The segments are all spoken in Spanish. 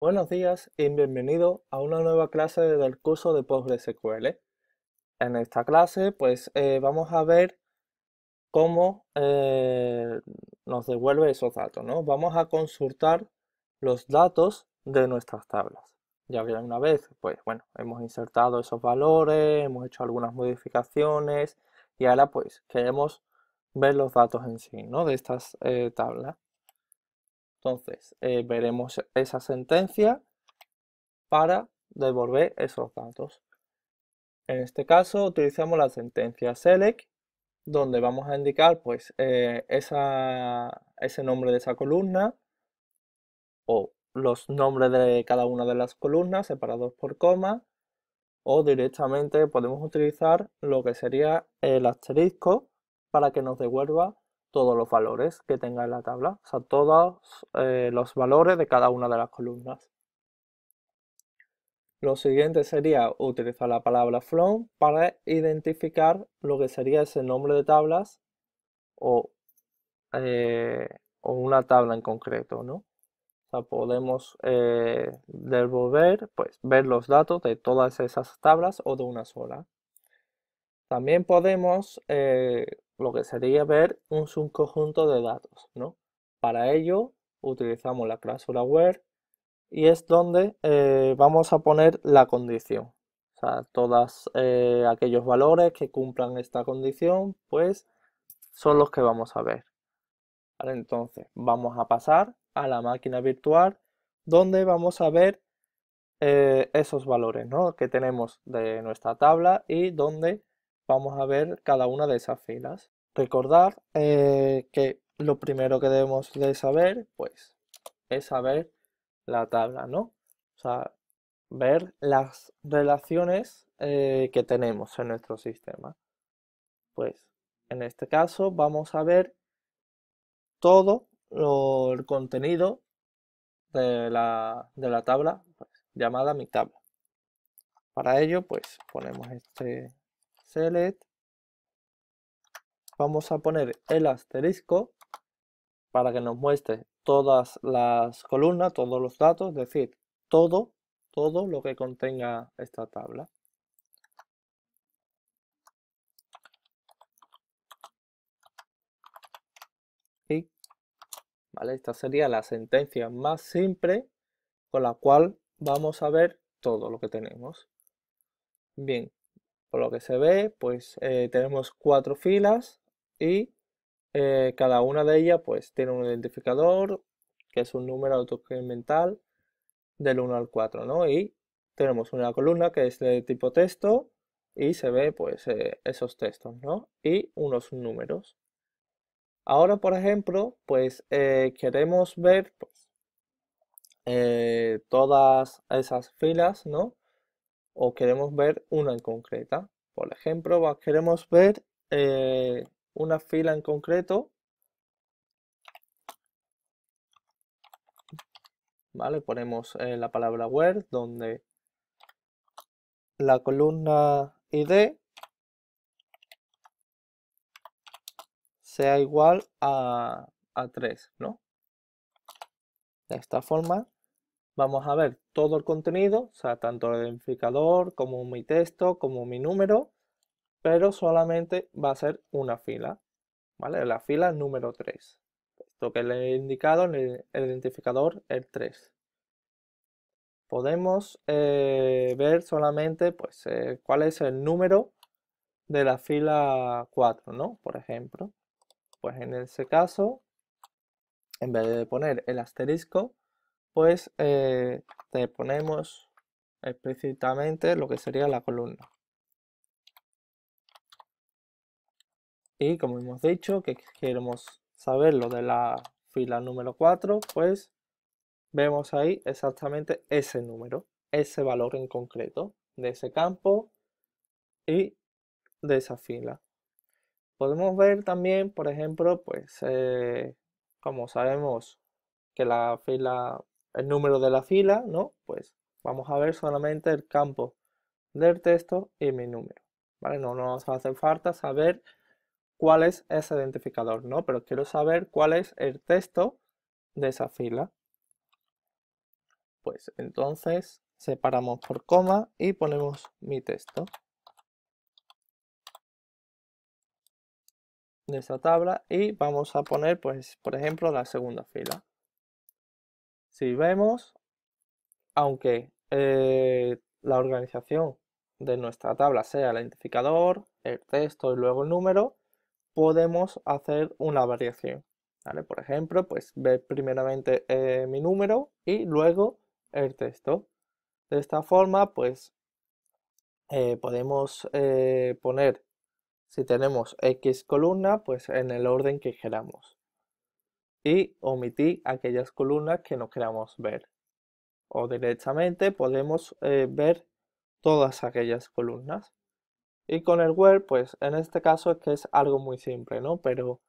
Buenos días y bienvenido a una nueva clase del curso de PostgreSQL. En esta clase pues eh, vamos a ver cómo eh, nos devuelve esos datos. ¿no? Vamos a consultar los datos de nuestras tablas. Ya que una vez pues bueno, hemos insertado esos valores, hemos hecho algunas modificaciones y ahora pues queremos ver los datos en sí ¿no? de estas eh, tablas. Entonces, eh, veremos esa sentencia para devolver esos datos. En este caso utilizamos la sentencia select, donde vamos a indicar pues, eh, ese nombre de esa columna o los nombres de cada una de las columnas separados por coma o directamente podemos utilizar lo que sería el asterisco para que nos devuelva todos los valores que tenga en la tabla, o sea, todos eh, los valores de cada una de las columnas. Lo siguiente sería utilizar la palabra from para identificar lo que sería ese nombre de tablas o, eh, una tabla en concreto, ¿no? O sea, podemos eh, devolver, pues, ver los datos de todas esas tablas o de una sola. También podemos eh, lo que sería ver un subconjunto de datos, ¿no? Para ello utilizamos la cláusula where y es donde eh, vamos a poner la condición. O sea, todos eh, aquellos valores que cumplan esta condición, pues son los que vamos a ver. entonces, vamos a pasar a la máquina virtual donde vamos a ver esos valores ¿no? que tenemos de nuestra tabla y donde vamos a ver cada una de esas filas. Recordar eh, que lo primero que debemos de saber, pues, es saber la tabla, ¿no? O sea, ver las relaciones eh, que tenemos en nuestro sistema. Pues, en este caso vamos a ver todo el contenido de la, de la tabla pues, llamada mi tabla. Para ello, pues ponemos este select, vamos a poner el asterisco para que nos muestre todas las columnas, todos los datos, es decir, todo, todo lo que contenga esta tabla. Y, ¿vale? Esta sería la sentencia más simple con la cual vamos a ver todo lo que tenemos. Bien, por lo que se ve, pues eh, tenemos cuatro filas y eh, cada una de ellas pues tiene un identificador que es un número autocremental del 1 al 4, ¿no? Y tenemos una columna que es de tipo texto y se ve pues eh, esos textos, ¿no? Y unos números. Ahora, por ejemplo, pues queremos ver pues, todas esas filas, ¿no? o queremos ver una en concreta. Por ejemplo, queremos ver eh, una fila en concreto. Vale, ponemos eh, la palabra where donde la columna id sea igual a, a 3, ¿no? De esta forma vamos a ver todo el contenido, o sea, tanto el identificador como mi texto, como mi número, pero solamente va a ser una fila, ¿vale? La fila número 3, Esto que le he indicado en el, identificador, el 3. Podemos eh, ver solamente pues, eh, cuál es el número de la fila 4, ¿no? Por ejemplo. Pues en ese caso, en vez de poner el asterisco, pues eh, te ponemos explícitamente lo que sería la columna. Y como hemos dicho que queremos saber lo de la fila número 4, pues vemos ahí exactamente ese número, ese valor en concreto de ese campo y de esa fila. Podemos ver también, por ejemplo, pues eh, como sabemos que la fila el número de la fila, ¿no? Pues vamos a ver solamente el campo del texto y mi número, ¿vale? No, no nos hace falta saber cuál es ese identificador, ¿no? Pero quiero saber cuál es el texto de esa fila. Pues entonces separamos por coma y ponemos mi texto. de esa tabla y vamos a poner pues por ejemplo la segunda fila si vemos, aunque eh, la organización de nuestra tabla sea el identificador, el texto y luego el número, podemos hacer una variación. Por ejemplo, pues ver primeramente eh, mi número y luego el texto. De esta forma, pues eh, podemos poner, si tenemos X columna, pues en el orden que queramos y omitir aquellas columnas que no queramos ver. O directamente podemos eh, ver todas aquellas columnas. Y con el where, pues en este caso es que es algo muy simple, ¿no? Pero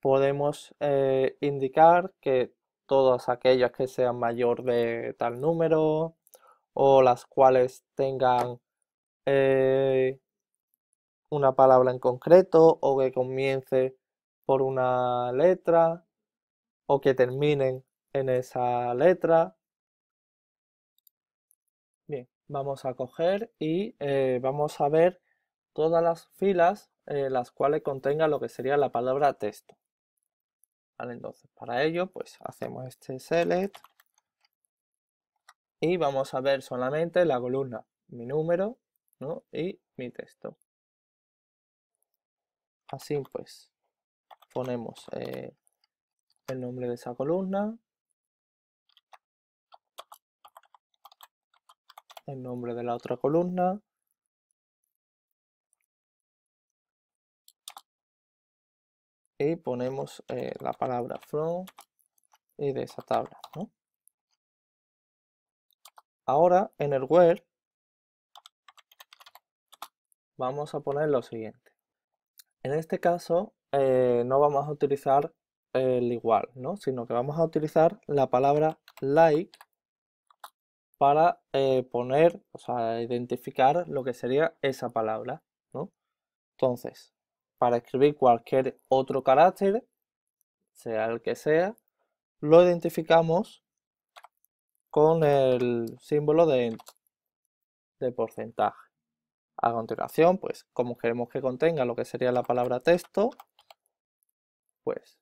podemos eh, indicar que todas aquellas que sean mayor de tal número o las cuales tengan eh, una palabra en concreto o que comience por una letra o que terminen en esa letra. Bien, vamos a coger y eh, vamos a ver todas las filas eh, las cuales contenga lo que sería la palabra texto. entonces para ello pues hacemos este select y vamos a ver solamente la columna, mi número y mi texto. Así pues ponemos eh, el nombre de esa columna, el nombre de la otra columna, y ponemos eh, la palabra from y de esa tabla. Ahora en el where vamos a poner lo siguiente. En este caso eh, no vamos a utilizar el igual, ¿no? Sino que vamos a utilizar la palabra like para eh, poner, o sea, identificar lo que sería esa palabra, ¿no? Entonces, para escribir cualquier otro carácter, sea el que sea, lo identificamos con el símbolo de, de porcentaje. A continuación, pues como queremos que contenga lo que sería la palabra texto, pues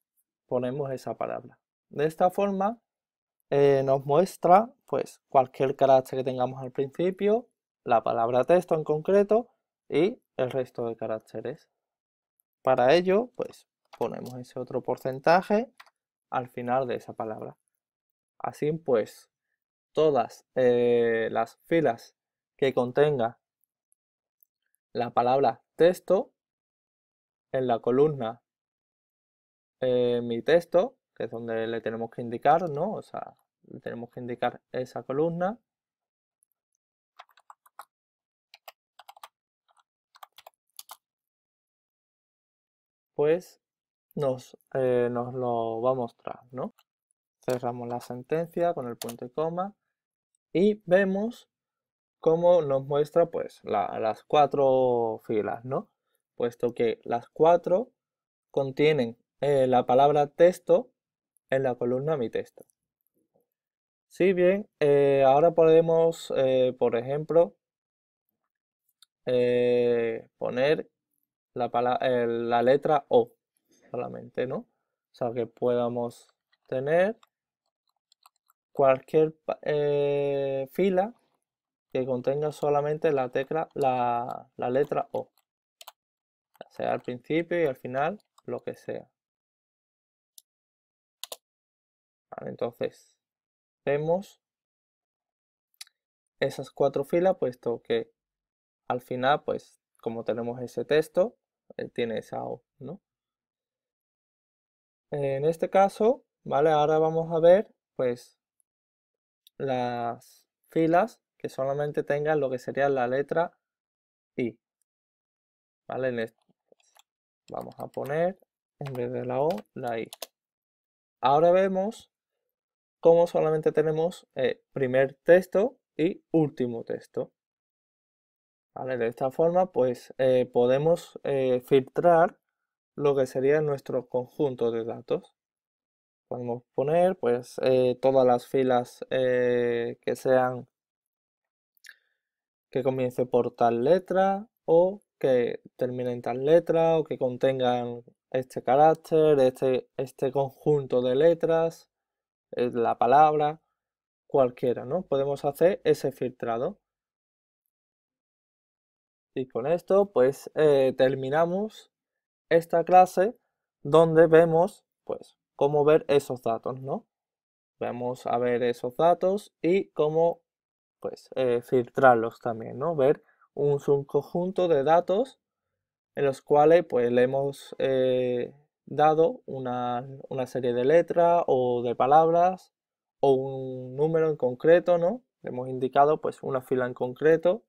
ponemos esa palabra. De esta forma eh, nos muestra pues cualquier carácter que tengamos al principio, la palabra texto en concreto y el resto de caracteres. Para ello, pues ponemos ese otro porcentaje al final de esa palabra. Así pues, todas eh, las filas que contenga la palabra texto en la columna eh, mi texto, que es donde le tenemos que indicar, ¿no? O sea, le tenemos que indicar esa columna. Pues nos, eh, nos lo va a mostrar, ¿no? Cerramos la sentencia con el punto y coma y vemos cómo nos muestra pues las cuatro filas, ¿no? Puesto que las cuatro contienen eh, la palabra texto en la columna mi texto. Si bien, eh, ahora podemos, eh, por ejemplo, poner la, letra O solamente, ¿no? O sea, que podamos tener cualquier fila que contenga solamente la tecla, la, letra O. sea al principio y al final, lo que sea. entonces, vemos esas cuatro filas, puesto que al final, pues, como tenemos ese texto, él tiene esa O, ¿no? En este caso, ¿vale? Ahora vamos a ver, pues, las filas que solamente tengan lo que sería la letra I, ¿vale? En este, vamos a poner, en vez de la O, la I. Ahora vemos como solamente tenemos eh, primer texto y último texto. de esta forma, pues eh, podemos eh, filtrar lo que sería nuestro conjunto de datos. Podemos poner pues todas las filas que sean que comience por tal letra o que terminen en tal letra o que contengan este carácter, este, este conjunto de letras, la palabra, cualquiera, ¿no? Podemos hacer ese filtrado. Y con esto, pues, eh, terminamos esta clase donde vemos, pues, cómo ver esos datos, ¿no? Vamos a ver esos datos y cómo, pues, eh, filtrarlos también, ¿no? Ver un subconjunto de datos en los cuales, pues, le hemos... Eh, dado una, serie de letras o de palabras o un número en concreto, ¿no? hemos indicado pues una fila en concreto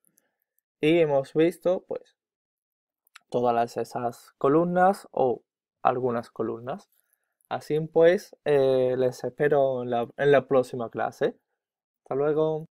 y hemos visto pues todas esas columnas o algunas columnas. Así pues, eh, les espero en la, en la próxima clase. Hasta luego.